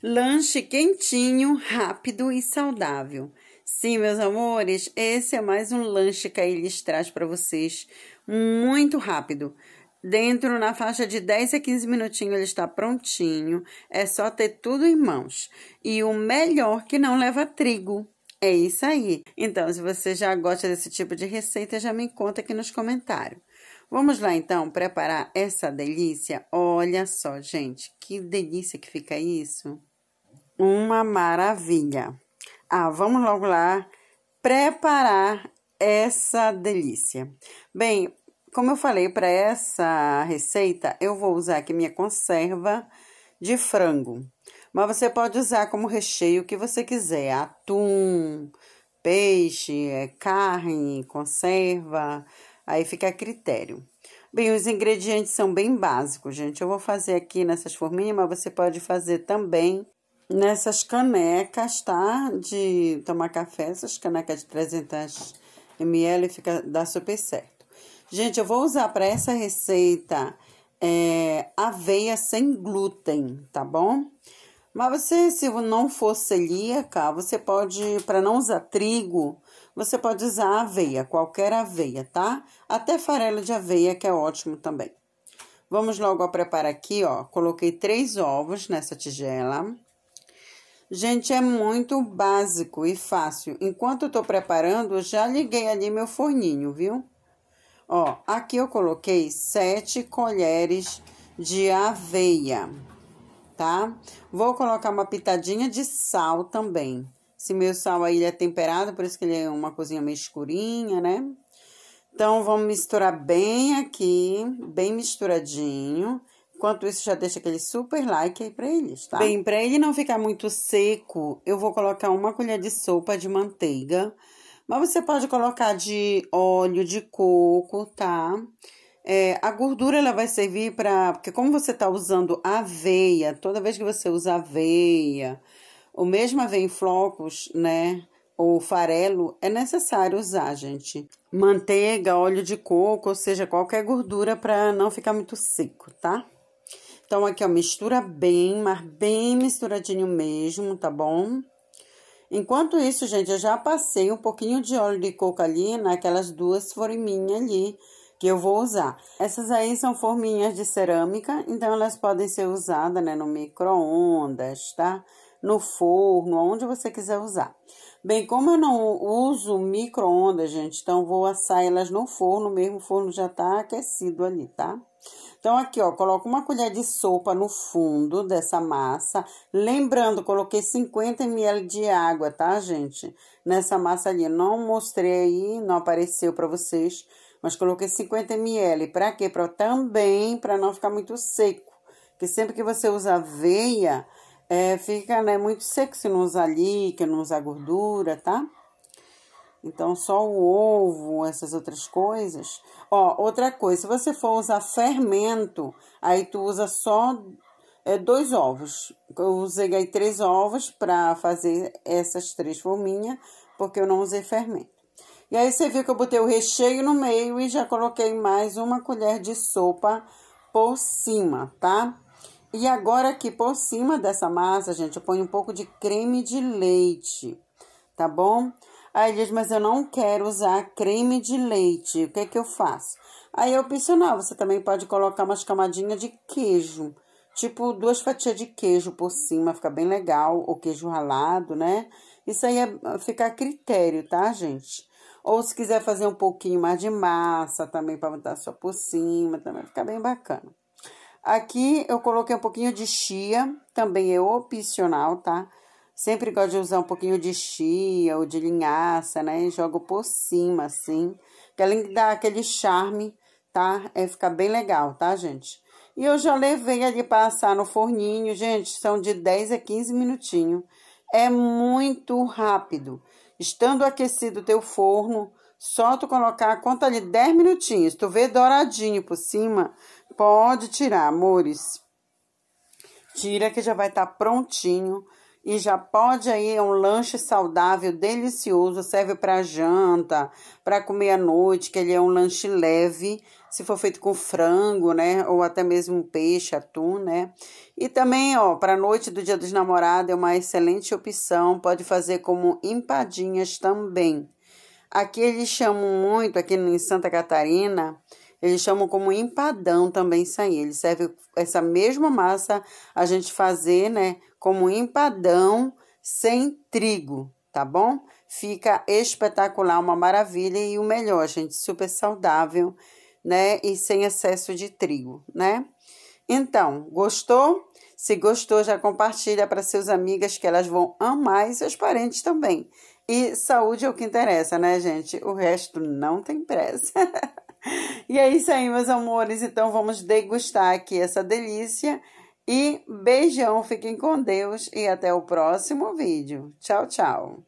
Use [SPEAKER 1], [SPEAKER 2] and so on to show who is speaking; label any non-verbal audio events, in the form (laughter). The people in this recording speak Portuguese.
[SPEAKER 1] Lanche quentinho, rápido e saudável. Sim, meus amores, esse é mais um lanche que a Elis traz para vocês, muito rápido. Dentro, na faixa de 10 a 15 minutinhos, ele está prontinho. É só ter tudo em mãos. E o melhor que não leva trigo. É isso aí. Então, se você já gosta desse tipo de receita, já me conta aqui nos comentários. Vamos lá então preparar essa delícia? Olha só, gente, que delícia que fica isso! Uma maravilha. Ah, vamos logo lá preparar essa delícia. Bem, como eu falei para essa receita, eu vou usar aqui minha conserva de frango. Mas você pode usar como recheio o que você quiser: atum, peixe, é, carne, conserva. Aí fica a critério. Bem, os ingredientes são bem básicos, gente. Eu vou fazer aqui nessas forminhas, mas você pode fazer também nessas canecas, tá? De tomar café, essas canecas de 300 ml fica, dá super certo. Gente, eu vou usar para essa receita é, aveia sem glúten, tá bom? Mas você, se não for celíaca, você pode, para não usar trigo, você pode usar aveia, qualquer aveia, tá? Até farelo de aveia, que é ótimo também. Vamos logo preparar aqui, ó. Coloquei três ovos nessa tigela. Gente, é muito básico e fácil. Enquanto eu tô preparando, já liguei ali meu forninho, viu? Ó, aqui eu coloquei sete colheres de aveia, tá? Vou colocar uma pitadinha de sal também. Se meu sal aí é temperado, por isso que ele é uma cozinha meio escurinha, né? Então, vamos misturar bem aqui, bem misturadinho. Enquanto isso, já deixa aquele super like aí pra eles, tá? Bem, pra ele não ficar muito seco, eu vou colocar uma colher de sopa de manteiga. Mas você pode colocar de óleo de coco, tá? É, a gordura ela vai servir para. Porque, como você tá usando aveia, toda vez que você usa aveia, ou mesmo aveia em flocos, né? Ou farelo, é necessário usar, gente. Manteiga, óleo de coco, ou seja, qualquer gordura para não ficar muito seco, tá? Então, aqui, ó, mistura bem, mas bem misturadinho mesmo, tá bom? Enquanto isso, gente, eu já passei um pouquinho de óleo de coco ali naquelas duas forminhas ali que eu vou usar. Essas aí são forminhas de cerâmica, então elas podem ser usadas, né, no micro-ondas, tá? Tá? no forno, onde você quiser usar. Bem, como eu não uso micro-ondas, gente, então vou assar elas no forno mesmo, o forno já tá aquecido ali, tá? Então, aqui, ó, coloco uma colher de sopa no fundo dessa massa. Lembrando, coloquei 50 ml de água, tá, gente? Nessa massa ali. Não mostrei aí, não apareceu pra vocês, mas coloquei 50 ml. Pra quê? Pra também, pra não ficar muito seco. Porque sempre que você usa aveia, é, fica né, muito seco se não usar líquido, não usar gordura, tá? Então, só o ovo, essas outras coisas. Ó, outra coisa, se você for usar fermento, aí tu usa só é, dois ovos. Eu usei aí três ovos para fazer essas três forminhas, porque eu não usei fermento. E aí, você viu que eu botei o recheio no meio e já coloquei mais uma colher de sopa por cima, tá? E agora aqui por cima dessa massa, gente, eu ponho um pouco de creme de leite, tá bom? Aí diz, mas eu não quero usar creme de leite, o que é que eu faço? Aí é opcional, você também pode colocar umas camadinhas de queijo, tipo duas fatias de queijo por cima, fica bem legal, ou queijo ralado, né? Isso aí é, fica a critério, tá, gente? Ou se quiser fazer um pouquinho mais de massa também para botar só por cima, também fica bem bacana. Aqui eu coloquei um pouquinho de chia, também é opcional, tá? Sempre gosto de usar um pouquinho de chia ou de linhaça, né? E jogo por cima, assim. Que além de dar aquele charme, tá? É ficar bem legal, tá, gente? E eu já levei ali assar no forninho, gente. São de 10 a 15 minutinhos. É muito rápido. Estando aquecido o teu forno, só tu colocar a conta ali 10 minutinhos, tu vê douradinho por cima, pode tirar, amores. Tira que já vai estar tá prontinho e já pode aí é um lanche saudável, delicioso, serve para janta, para comer à noite, que ele é um lanche leve, se for feito com frango, né, ou até mesmo peixe, atum, né? E também, ó, para noite do Dia dos Namorados é uma excelente opção, pode fazer como empadinhas também. Aqui eles chamam muito, aqui em Santa Catarina, eles chamam como empadão também isso aí. Ele serve essa mesma massa a gente fazer, né, como empadão sem trigo, tá bom? Fica espetacular, uma maravilha e o melhor, gente, super saudável, né, e sem excesso de trigo, né? Então, gostou? Se gostou, já compartilha para seus amigas que elas vão amar e seus parentes também. E saúde é o que interessa, né, gente? O resto não tem pressa. (laughs) e é isso aí, meus amores. Então vamos degustar aqui essa delícia. E beijão, fiquem com Deus e até o próximo vídeo. Tchau, tchau.